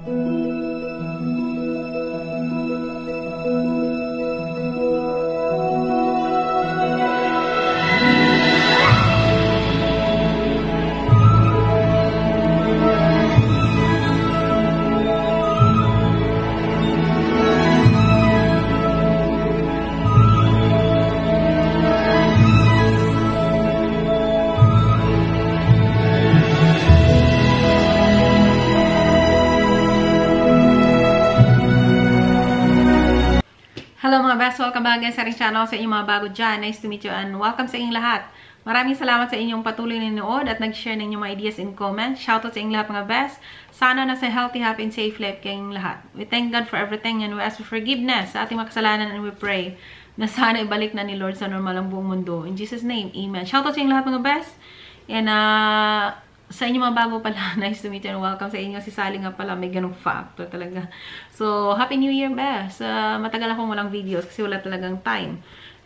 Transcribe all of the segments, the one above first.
Thank you. again sa ring channel sa inyong mga bago dyan. Nice to meet you and welcome sa inyong lahat. Maraming salamat sa inyong patuloy na nanood at nag-share ng inyong mga ideas and comments. Shoutout sa inyong lahat mga best. Sana nasa healthy, happy, and safe life kayong lahat. We thank God for everything and we ask for forgiveness sa ating mga kasalanan and we pray na sana ibalik na ni Lord sa normal ang buong mundo. In Jesus' name, Amen. Shoutout sa inyong lahat mga best. And uh, sa inyo mga bago pala, nice to meet you and welcome sa inyo. Si Sally nga pala, may ganong factor talaga. So, Happy New Year, best. Uh, matagal akong walang videos kasi wala talagang time.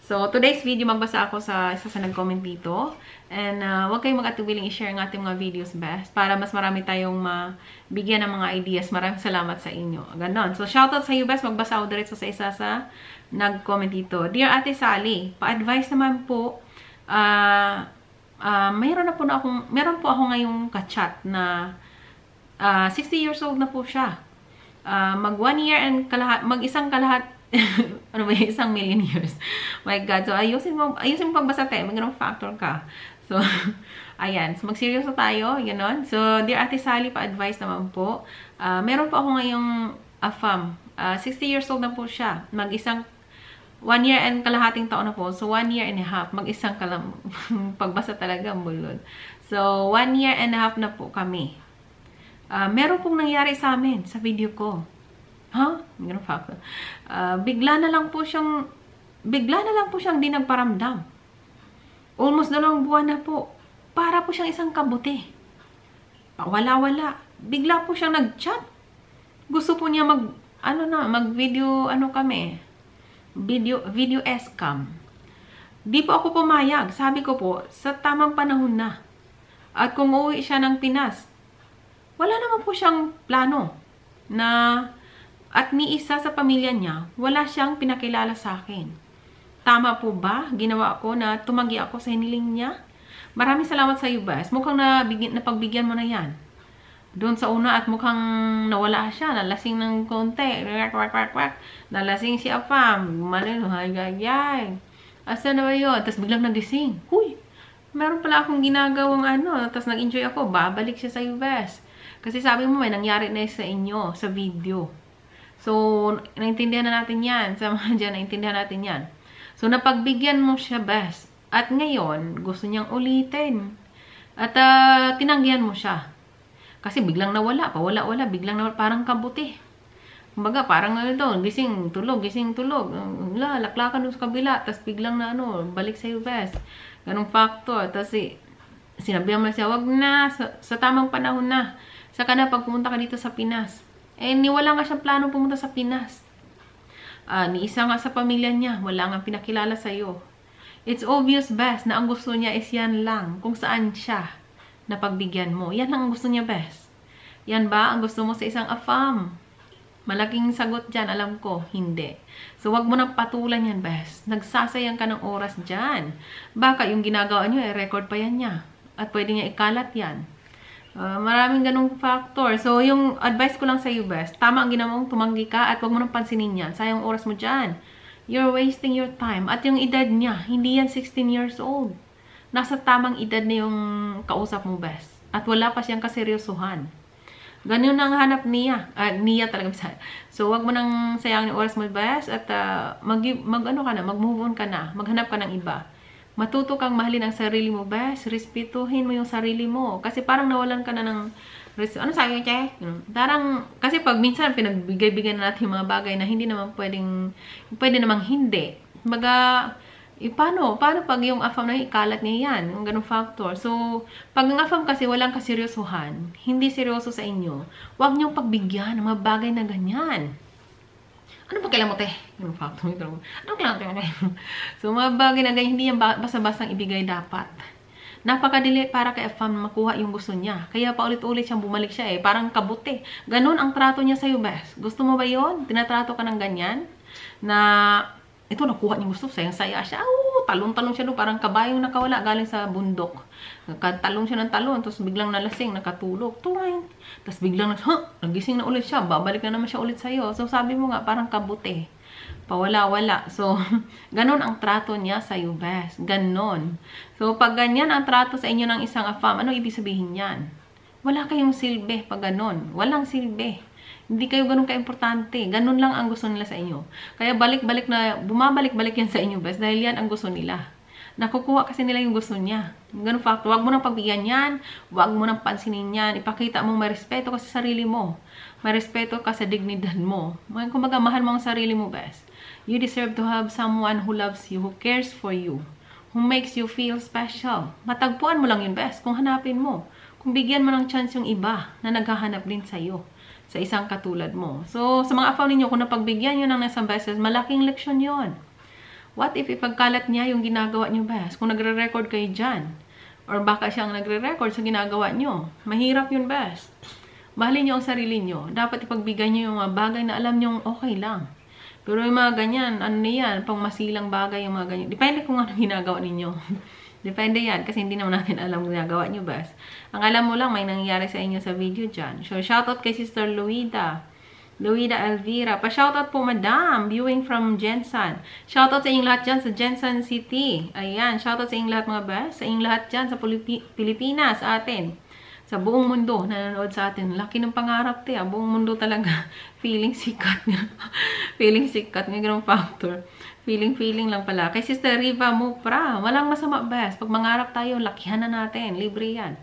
So, today's video, magbasa ako sa isa sa nag-comment dito. And uh, huwag kayong mag-atuwiling i-share ng ating mga videos, best. para mas marami tayong mabigyan ng mga ideas. Maraming salamat sa inyo. Ganon. So, shoutout sa iyo, best. Magbasa ako diretso sa isa sa nag-comment dito. Dear Ate Sally, pa-advise naman po, ah... Uh, uh, mayroon na po na akong, meron po ako ngayong kachat na uh, ah, 60 years old na po siya. Uh, mag one year and kalahat, mag isang kalahat, ano ba isang million years. My God, so ayusin mo, ayusin mo pagbasa te, magandang factor ka. So, ayan. So, magseryoso tayo, gano'n. So, dear Ate Sally, pa-advise naman po. Uh, meron po ako ngayong AFAM. Uh, 60 years old na po siya. Mag-isang one year and kalahating taon na po. So, one year and a half. Mag-isang kalam pagbasa talaga bulod. So, one year and a half na po kami. Uh, meron pong nangyari sa amin sa video ko. Ha? Huh? pa ako. Uh, bigla na lang po siyang bigla na lang po siyang di nagparamdam. Almost dalawang buwan na po. Para po siyang isang kabuti. Wala-wala. Bigla po siyang nag-chat. Gusto po niya mag ano na, mag-video ano kami video, video scam. Di po ako pumayag. Sabi ko po, sa tamang panahon na. At kung uuwi siya ng Pinas, wala naman po siyang plano na at ni isa sa pamilya niya, wala siyang pinakilala sa akin. Tama po ba? Ginawa ko na tumagi ako sa hiniling niya? Maraming salamat sa iyo, Bas. Mukhang nabigyan, napagbigyan mo na yan doon sa una at mukhang nawala siya. Nalasing ng konti. Wak, wak, wak, wak. Nalasing si Apam. Malin, hay, hay, hay. Asa na ba yun? Tapos biglang nagising. Huy! Meron pala akong ginagawang ano. Tapos nag-enjoy ako. Babalik siya sa US. Kasi sabi mo, may nangyari na sa inyo sa video. So, naintindihan na natin yan. Sa mga dyan, naintindihan natin yan. So, napagbigyan mo siya, best. At ngayon, gusto niyang ulitin. At uh, tinanggihan mo siya. Kasi biglang nawala, pawala-wala, biglang nawala, parang kabuti. Kumbaga, parang ano daw, gising, tulog, gising, tulog. Wala, laklakan doon sa kabila, tapos biglang na ano, balik sa US. Ganong factor. Tapos si, sinabihan mo siya, wag na, sa, sa tamang panahon na. Saka na, pag pumunta ka dito sa Pinas. Eh, niwala nga siyang plano pumunta sa Pinas. Uh, ni isa nga sa pamilya niya, wala nga pinakilala sa'yo. It's obvious best na ang gusto niya is yan lang, kung saan siya na pagbigyan mo. Yan ang gusto niya, best. Yan ba ang gusto mo sa isang afam? Malaking sagot dyan, alam ko, hindi. So, wag mo nang patulan yan, best. Nagsasayang ka ng oras dyan. Baka yung ginagawa nyo, eh, record pa yan niya. At pwede niya ikalat yan. Uh, maraming ganong factor. So, yung advice ko lang sa iyo, best, tama ang ginawa mong tumanggi ka at wag mo nang pansinin yan. Sayang oras mo dyan. You're wasting your time. At yung edad niya, hindi yan 16 years old nasa tamang edad na yung kausap mo, best. At wala pa siyang kaseryosohan. Ganun ang hanap niya. Uh, niya talaga So, wag mo nang sayangin oras mo best at uh, mag, mag ano ka na, mag-move on ka na, maghanap ka ng iba. Matuto kang mahalin ang sarili mo best, respetuhin mo yung sarili mo. Kasi parang nawalan ka na ng ano sabi ko, Che? Parang, kasi pag minsan pinagbigay-bigay na natin yung mga bagay na hindi naman pwedeng, pwede namang hindi. Maga eh, paano? Paano pag yung AFAM na ikalat niya yan? Ang ganong factor. So, pag ang AFAM kasi walang kaseryosohan, hindi seryoso sa inyo, huwag niyong pagbigyan ng mga bagay na ganyan. Ano ba kailangan mo, te? Ganong factor. Ano kailangan mo, te? so, mga bagay na ganyan, hindi yan basta-bastang ibigay dapat. Napakadili para kay AFAM makuha yung gusto niya. Kaya paulit-ulit siyang bumalik siya eh. Parang kabuti. Ganon ang trato niya sa'yo, bes. Gusto mo ba yon Tinatrato ka ng ganyan? Na ito nakuha niya gusto sayang saya siya oh, talon-talon siya doon parang kabayong nakawala galing sa bundok talon siya ng talon tapos biglang nalasing nakatulog tuwing tapos biglang huh, nagising na ulit siya babalik na naman siya ulit sa'yo so sabi mo nga parang kabute pawala-wala so ganon ang trato niya sa iyo best ganon so pag ganyan ang trato sa inyo ng isang afam ano ibig sabihin yan wala kayong silbi pag ganon walang silbi hindi kayo ganun ka-importante. Ganun lang ang gusto nila sa inyo. Kaya balik-balik na, bumabalik-balik yan sa inyo, best, dahil yan ang gusto nila. Nakukuha kasi nila yung gusto niya. Ganun fact, huwag mo nang pagbigyan yan, huwag mo nang pansinin yan, ipakita mo may respeto ka sa sarili mo. May respeto ka sa dignidad mo. Kumbaga, mahal mo ang sarili mo, best. You deserve to have someone who loves you, who cares for you, who makes you feel special. Matagpuan mo lang yun, best, kung hanapin mo. Kung bigyan mo ng chance yung iba na naghahanap din sa'yo sa isang katulad mo. So, sa mga afaw ninyo, kung napagbigyan nyo ng nasang beses, malaking leksyon yon. What if ipagkalat niya yung ginagawa niyo best? Kung nagre-record kayo dyan, or baka siyang nagre-record sa ginagawa niyo. mahirap yun best. Mahalin niyo ang sarili niyo. Dapat ipagbigay niyo yung mga bagay na alam nyo okay lang. Pero yung mga ganyan, ano na yan, pang masilang bagay yung mga ganyan. Depende kung ano ginagawa ninyo. Depende yan kasi hindi naman natin alam kung nagawa nyo bas. Ang alam mo lang, may nangyayari sa inyo sa video dyan. So, shoutout kay Sister Luida. Luida Alvira. Pa-shoutout po, Madam. Viewing from Jensen. Shoutout sa inyong lahat dyan sa Jensen City. Ayan. Shoutout sa inyong lahat mga bas. Sa inyong lahat dyan sa Pilipi Pilipinas, atin sa buong mundo nanonood sa atin. Laki ng pangarap, te. Ah. Buong mundo talaga. Feeling sikat niya. Feeling sikat niya. Ganong factor. Feeling-feeling lang pala. Kay Sister Riva Mupra, walang masama, bes. Pag mangarap tayo, lakihan na natin. Libre yan.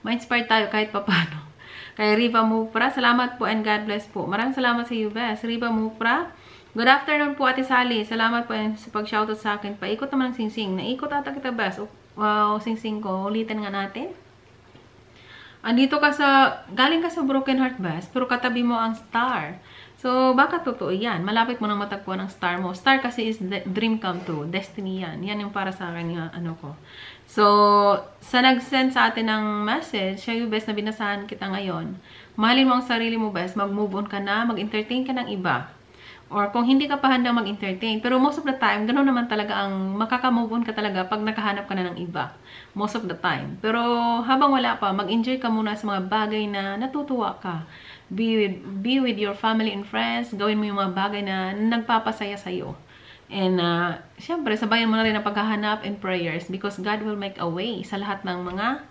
Ma-inspire tayo kahit papano. Kay Riva Mupra, salamat po and God bless po. Maraming salamat sa iyo, bes. Riva Mupra, good afternoon po, Ate Sally. Salamat po sa pag-shoutout sa akin. Paikot naman ang singsing. Naikot ata kita, bes. Wow, singsing ko. Ulitin nga natin. Andito ka sa, galing ka sa broken heart, bes, pero katabi mo ang star. So, baka totoo yan. Malapit mo nang matagpuan ang star mo. Star kasi is dream come true. Destiny yan. Yan yung para sa akin yung ano ko. So, sa nag-send sa atin ng message, siya yung best na binasahan kita ngayon. Mahalin mo ang sarili mo best. Mag-move on ka na. Mag-entertain ka ng iba. Or kung hindi ka pa handang mag-entertain. Pero most of the time, ganoon naman talaga ang makaka-move on ka talaga pag nakahanap ka na ng iba. Most of the time. Pero habang wala pa, mag-enjoy ka muna sa mga bagay na natutuwa ka be with, be with your family and friends, gawin mo yung mga bagay na nagpapasaya sa iyo And, uh, syempre, sabayan mo na rin ang paghahanap and prayers because God will make a way sa lahat ng mga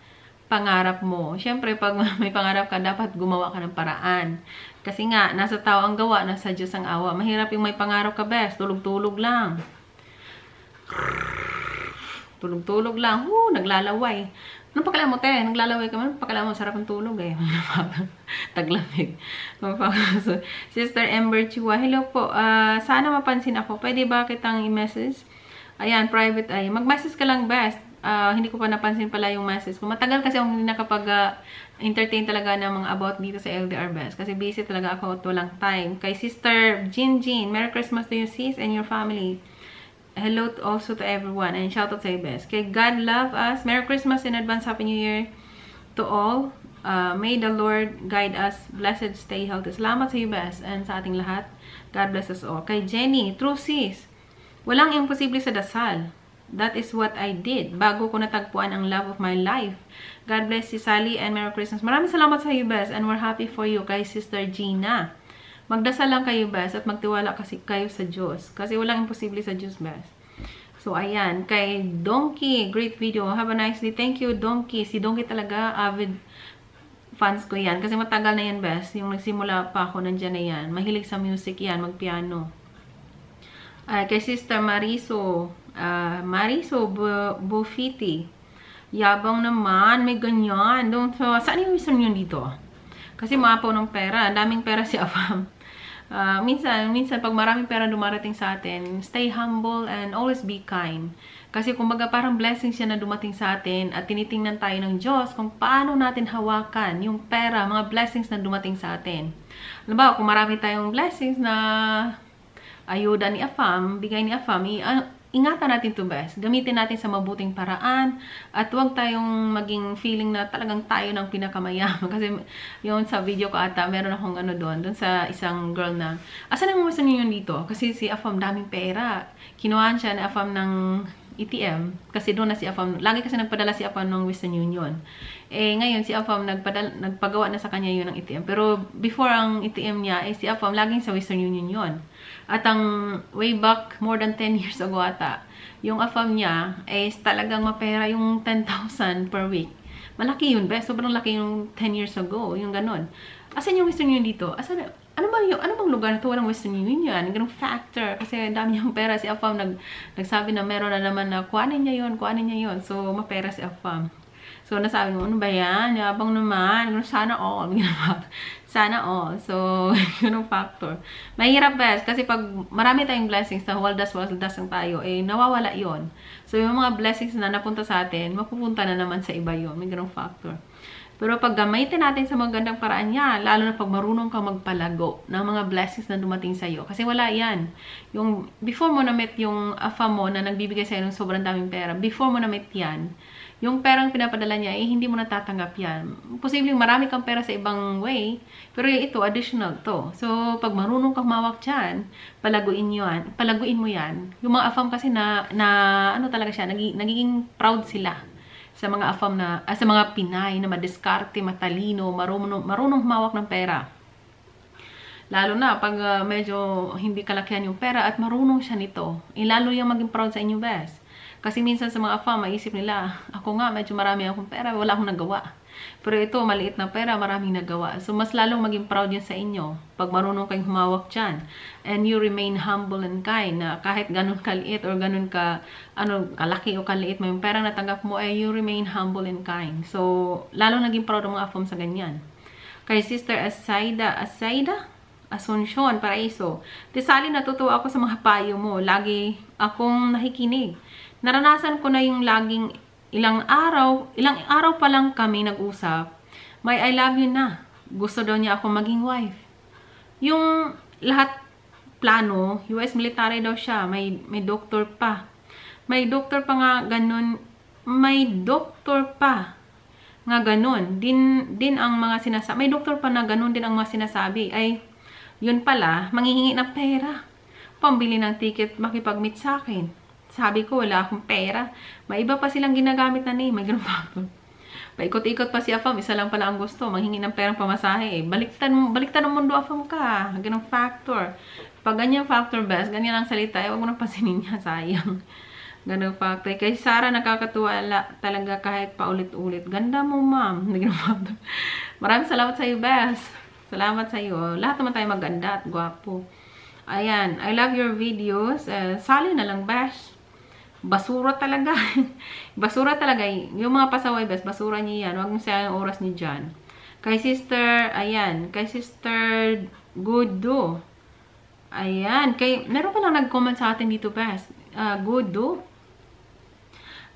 pangarap mo. Syempre, pag may pangarap ka, dapat gumawa ka ng paraan. Kasi nga, nasa tao ang gawa, nasa Diyos ang awa. Mahirap yung may pangarap ka, best. Tulog-tulog lang. Tulog-tulog lang. Woo, naglalaway. Nung pakala mo, te, naglalaway ka man, pakala mo, sarap ang tulog eh. Taglamig. Sister Ember Chua, hello po. Uh, sana mapansin ako. Pwede ba kitang i-message? Ayan, private ay. Mag-message ka lang best. Uh, hindi ko pa napansin pala yung message ko. Matagal kasi akong hindi nakapag-entertain ah, uh, talaga ng mga about dito sa LDR Best. Kasi busy talaga ako at walang time. Kay Sister Jin Jin, Merry Christmas to you sis and your family hello also to everyone and shout out sa best. Okay, God love us. Merry Christmas in advance. Happy New Year to all. Uh, may the Lord guide us. Blessed, stay healthy. Salamat sa best and sa ating lahat. God bless us all. Kay Jenny, true sis, walang imposible sa dasal. That is what I did bago ko natagpuan ang love of my life. God bless si Sally and Merry Christmas. Maraming salamat sa you, best. And we're happy for you, guys, Sister Gina. Magdasal lang kayo, best, at magtiwala kasi kayo sa Diyos. Kasi walang imposible sa Diyos, best. So, ayan. Kay Donkey, great video. Have a nice day. Thank you, Donkey. Si Donkey talaga, avid fans ko yan. Kasi matagal na yan, best. Yung nagsimula pa ako, nandyan na yan. Mahilig sa music yan, magpiano. Uh, kay Sister Mariso, uh, Mariso Bofiti. Yabang naman, may ganyan. Don't, so, ah, saan yung reason yun dito? Kasi maapaw ng pera. Ang Daming pera si Afam. Uh, minsan, minsan, pag maraming pera dumarating sa atin, stay humble and always be kind. Kasi kumbaga parang blessing siya na dumating sa atin at tinitingnan tayo ng Diyos kung paano natin hawakan yung pera, mga blessings na dumating sa atin. Alam ba, kung marami tayong blessings na ayuda ni Afam, bigay ni Afam, ingatan natin to best. Gamitin natin sa mabuting paraan at huwag tayong maging feeling na talagang tayo ng pinakamayam. Kasi yun sa video ko ata, meron akong ano doon, doon sa isang girl na, asan ang umasan yun dito? Kasi si Afam daming pera. Kinuhaan siya ni Afam ng ETM kasi doon na si Afam, lagi kasi nagpadala si Afam ng Western Union. Eh ngayon si Afam nagpadala, nagpagawa na sa kanya yun ng ETM. Pero before ang ETM niya, eh si Afam laging sa Western Union yun. At ang way back, more than 10 years ago ata, yung AFAM niya is talagang mapera yung 10,000 per week. Malaki yun, ba? Sobrang laki yung 10 years ago, yung ganun. Asan yung Western Union dito? Asan, ano ba yung, ano bang lugar na to? Walang Western Union. Ganong factor. Kasi dami niyang pera. Si AFAM nag, nagsabi na meron na naman na kuanin niya yon kuanin niya yon So, mapera si AFAM. So, nasabi mo, ano ba yan? Yabang naman. Sana all. Sana all. So, yun ang factor. Mahirap best kasi pag marami tayong blessings na waldas waldas lang tayo, eh nawawala yon So, yung mga blessings na napunta sa atin, mapupunta na naman sa iba yon May ganong factor. Pero pag gamitin natin sa magandang paraan niya, lalo na pag marunong kang magpalago ng mga blessings na dumating sa iyo. Kasi wala yan. Yung, before mo na-meet yung afa mo na nagbibigay sa'yo ng sobrang daming pera, before mo na-meet yan, yung perang pinapadala niya, eh, hindi mo natatanggap yan. Posibleng marami kang pera sa ibang way, pero yung ito, additional to. So, pag marunong kang mawak dyan, palaguin, yan, palaguin mo yan. Yung mga AFAM kasi na, na ano talaga siya, naging, nagiging proud sila sa mga AFAM na, ah, sa mga Pinay na madiskarte, matalino, marunong, marunong mawak ng pera. Lalo na pag uh, medyo hindi kalakihan yung pera at marunong siya nito. Ilalo eh, yung maging proud sa inyo best. Kasi minsan sa mga fa, maisip nila, ako nga, medyo marami akong pera, wala akong nagawa. Pero ito, maliit na pera, maraming nagawa. So, mas lalong maging proud yan sa inyo pag marunong kayong humawak dyan. And you remain humble and kind na kahit ganun kaliit or ganun ka, ano, kalaki o kaliit mo yung pera natanggap mo, eh, you remain humble and kind. So, lalong naging proud ang mga afam sa ganyan. Kay Sister Asaida, Asaida? Asuncion, Paraiso. Tisali, natutuwa ako sa mga payo mo. Lagi akong nakikinig naranasan ko na yung laging ilang araw, ilang araw pa lang kami nag-usap, may I love you na. Gusto daw niya ako maging wife. Yung lahat plano, US military daw siya, may, may doctor pa. May doctor pa nga ganun, may doctor pa nga ganun. Din, din ang mga sinasabi, may doctor pa na ganun din ang mga sinasabi. Ay, yun pala, manghihingi ng pera. Pambili ng ticket, makipag-meet sa akin sabi ko, wala akong pera. May iba pa silang ginagamit na name. May ganun pa. Paikot-ikot pa si Afam. Isa lang pala ang gusto. Manghingi ng perang pamasahe. Eh. Baliktan, baliktan ng mundo Afam ka. Ganun factor. Pag ganyan factor best, ganyan lang salita. Eh, huwag mo nang pasinin niya. Sayang. Ganun factor. Kay Sarah, nakakatuwa talaga kahit paulit-ulit. Ganda mo, ma'am. Ganun factor. Maraming salamat sa iyo, best. Salamat sa iyo. Lahat naman tayo maganda at gwapo. Ayan, I love your videos. Uh, eh, sali na lang, Bash basura talaga. basura talaga. Yung mga pasaway best, basura niya yan. Huwag mong sayang oras ni dyan. Kay sister, ayan. Kay sister Gudo. Ayan. Kay, meron pa lang nag-comment sa atin dito best. Uh, ah, Gudo.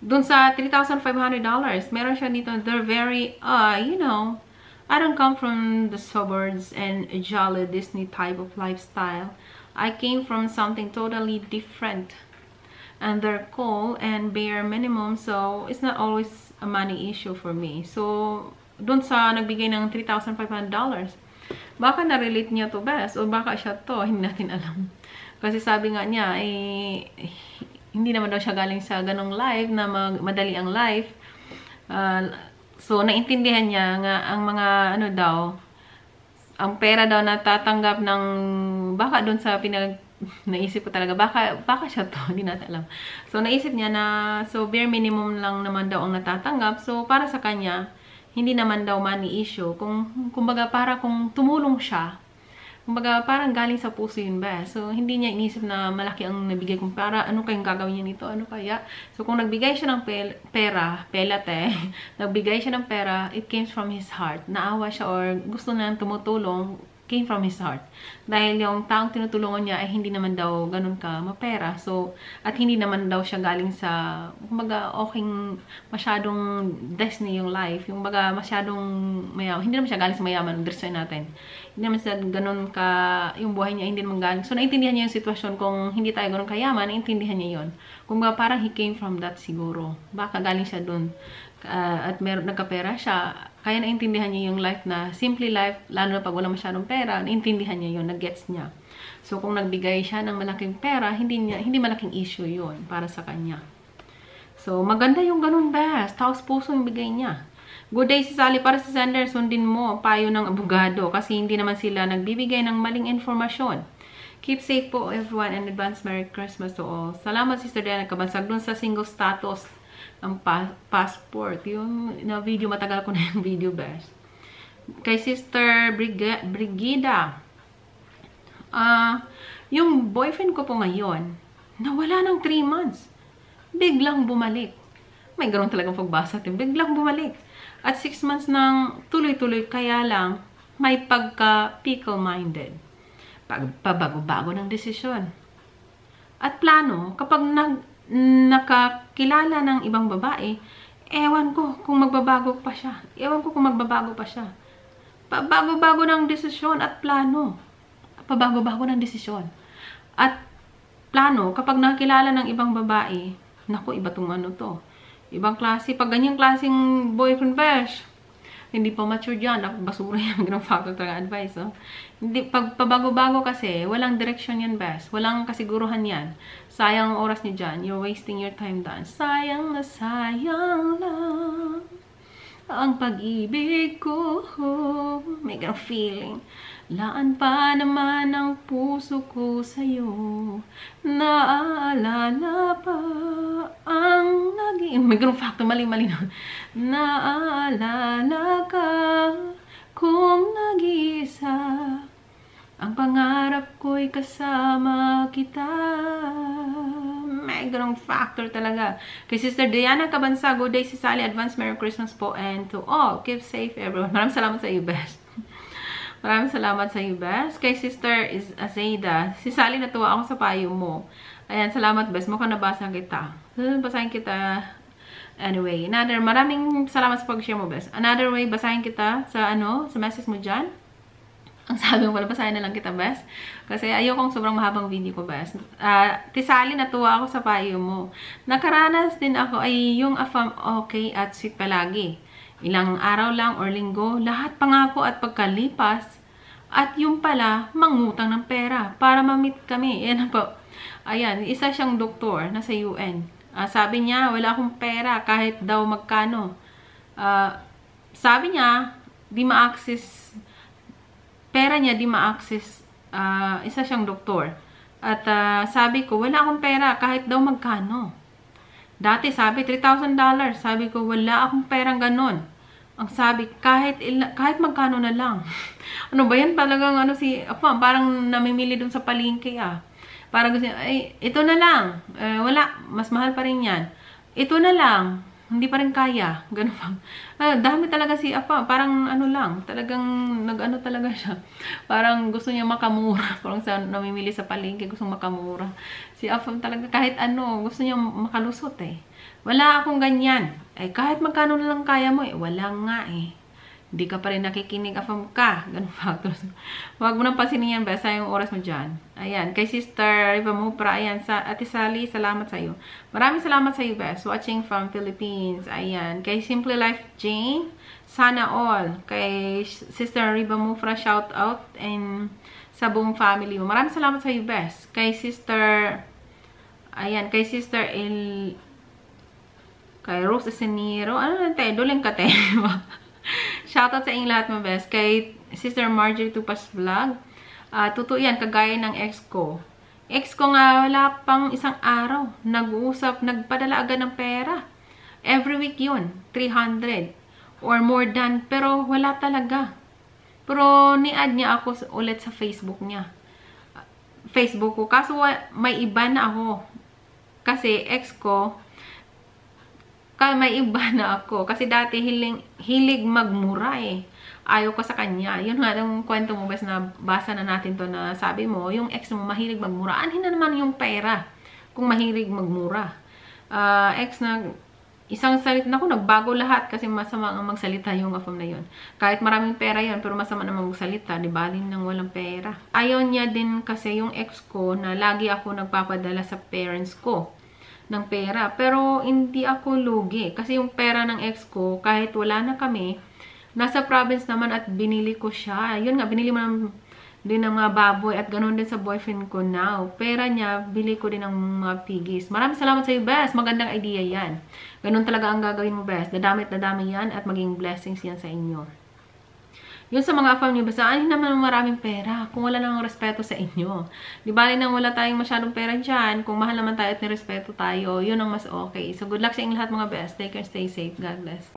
Doon sa $3,500, meron siya dito. They're very, uh, you know, I don't come from the suburbs and jolly Disney type of lifestyle. I came from something totally different under call and bare minimum so it's not always a money issue for me. So, dun sa nagbigay ng $3,500, baka na-relate niya to best o baka siya to, hindi natin alam. Kasi sabi nga niya, eh, hindi naman daw siya galing sa ganong life na mag, madali ang life Uh, so, naintindihan niya nga ang mga ano daw, ang pera daw na tatanggap ng baka doon sa pinag naisip ko talaga, baka, baka siya to, hindi natin alam. So, naisip niya na, so, bare minimum lang naman daw ang natatanggap. So, para sa kanya, hindi naman daw money issue. Kung, kumbaga, para kung tumulong siya, kumbaga, parang galing sa puso yun ba. So, hindi niya inisip na malaki ang nabigay kong para, ano kayong gagawin niya nito, ano kaya. So, kung nagbigay siya ng pel pera, pelate, nagbigay siya ng pera, it came from his heart. Naawa siya or gusto na tumutulong, came from his heart. Dahil yung taong tinutulungan niya ay hindi naman daw ganun ka mapera. So, at hindi naman daw siya galing sa, kumbaga, oking masyadong destiny yung life. Yung mga masyadong mayaman. Hindi naman siya galing sa mayaman, understand natin. Hindi naman siya ganun ka, yung buhay niya, hindi naman galing. So, naintindihan niya yung sitwasyon. Kung hindi tayo ganun kayaman, naintindihan niya yon Kumbaga, parang he came from that siguro. Baka galing siya dun uh, at mer nagkapera siya, kaya naintindihan niya yung life na simply life, lalo na pag wala masyadong pera, naintindihan niya yun, naggets niya. So, kung nagbigay siya ng malaking pera, hindi, niya, hindi malaking issue yun para sa kanya. So, maganda yung ganun best. Taos puso yung bigay niya. Good day si Sally para sa si sender. Sundin mo payo ng abogado kasi hindi naman sila nagbibigay ng maling informasyon. Keep safe po everyone and advance Merry Christmas to all. Salamat Sister Diana Kabansag dun sa single status ang pa passport. Yung na-video, matagal ko na yung video, best. Kay Sister Brig Brigida. Ah, uh, yung boyfriend ko po ngayon, nawala ng 3 months. Biglang bumalik. May ganun talagang pagbasa Biglang bumalik. At 6 months nang tuloy-tuloy, kaya lang, may pagka-pickle-minded. Pabago-bago ng desisyon. At plano, kapag nag, naka kilala ng ibang babae, ewan ko kung magbabago pa siya. Ewan ko kung magbabago pa siya. Pabago-bago ng desisyon at plano. Pabago-bago ng desisyon. At plano, kapag nakilala ng ibang babae, nako iba tong ano to. Ibang klase. Pag ganyang klaseng boyfriend bash, hindi pa mature dyan. Ako, basura yan. Ganun factor talaga advice, oh. Hindi, pag pabago-bago kasi, walang direction yan, best. Walang kasiguruhan yan. Sayang oras ni dyan. You're wasting your time dyan. Sayang na sayang lang ang pag-ibig ko. May ganun feeling. Laan pa naman ang puso ko sa'yo Naaalala pa ang naging... May ganun factor, mali-mali nun. Naaalala ka kung nag-iisa Ang pangarap ko'y kasama kita May ganun factor talaga. Kay Sister Diana Cabansa, good day, Sisali. Advance Merry Christmas po and to all. Keep safe everyone. Maraming salamat sa iyo, best. Maraming salamat sa iyo, Bes. Kay Sister is Azeida, si Sally natuwa ako sa payo mo. Ayan, salamat, Bes. Mukhang nabasa kita. Hmm, basahin kita. Anyway, another, maraming salamat sa pag-share mo, Bes. Another way, basahin kita sa ano, sa message mo dyan. Ang sabi ko, basahin na lang kita, Bes. Kasi ayokong sobrang mahabang video ko, Bes. Uh, ah, tisali, natuwa ako sa payo mo. Nakaranas din ako ay yung afam okay at sweet palagi. Ilang araw lang or linggo, lahat pangako at pagkalipas at yung pala, mangutang ng pera para mamit kami. Yan po. Ayan, isa siyang doktor na sa UN. Uh, ah, sabi niya, wala akong pera kahit daw magkano. Uh, sabi niya, di ma-access, pera niya di ma-access. Uh, isa siyang doktor. At uh, sabi ko, wala akong pera kahit daw magkano. Dati sabi, $3,000. Sabi ko, wala akong perang ganon ang sabi, kahit, kahit magkano na lang. ano ba yan? Talagang ano si, apa, parang namimili dun sa palengke ah. Parang gusto, ay, ito na lang. Eh, wala, mas mahal pa rin yan. Ito na lang. Hindi pa rin kaya. Ganun pang. Ah, dami talaga si Apa. Parang ano lang. Talagang nag-ano talaga siya. Parang gusto niya makamura. Parang sa namimili sa palengke. Gusto makamura. Si Apa talaga kahit ano. Gusto niya makalusot eh. Wala akong ganyan. Eh kahit magkano na lang kaya mo eh. Wala nga eh. Hindi ka pa rin nakikinig, afam ka. Ganun factors. Huwag mo nang pasinin yan, basta yung oras mo dyan. Ayan, kay Sister Riva Mupra, ayan, sa Ate Sally, salamat sa'yo. Maraming salamat sa'yo, best. Watching from Philippines, ayan. Kay Simple Life Jane, sana all. Kay Sister Riva Mupra, shout out. And sa buong family mo. Maraming salamat sa'yo, best. Kay Sister, ayan, kay Sister El... Kay Rose Eseniro, ano na tayo? Duling ka tayo, Shoutout sa inyo lahat mga best. Kay Sister Marjorie Tupas Vlog. Uh, totoo yan, kagaya ng ex ko. Ex ko nga wala pang isang araw. Nag-uusap, nagpadala agad ng pera. Every week yun, 300 or more than. Pero wala talaga. Pero ni-add niya ako ulit sa Facebook niya. Facebook ko. Kaso may iba na ako. Kasi ex ko, kaya may iba na ako. Kasi dati hiling, hilig magmura eh. Ayaw ko sa kanya. Yun nga, yung kwento mo guys na basa na natin to na sabi mo, yung ex mo mahilig magmura. Anhin na naman yung pera kung mahilig magmura. Uh, ex na isang salita na ko, nagbago lahat kasi masama ang magsalita yung afam na yon. Kahit maraming pera yon pero masama naman magsalita, di ba? Alin nang walang pera. Ayaw niya din kasi yung ex ko na lagi ako nagpapadala sa parents ko ng pera. Pero hindi ako lugi. Kasi yung pera ng ex ko, kahit wala na kami, nasa province naman at binili ko siya. Yun nga, binili mo ng, din ng mga baboy at ganun din sa boyfriend ko now. Pera niya, bili ko din ng mga piggies. Maraming salamat sa iyo, best. Magandang idea yan. Ganun talaga ang gagawin mo, best. Dadamit na yan at maging blessings yan sa inyo. Yun sa mga affirm niyo, basta ano naman maraming pera kung wala namang respeto sa inyo. Di ba nang wala tayong masyadong pera dyan, kung mahal naman tayo at nirespeto tayo, yun ang mas okay. So good luck sa inyong lahat mga best. Take care, stay safe. God bless.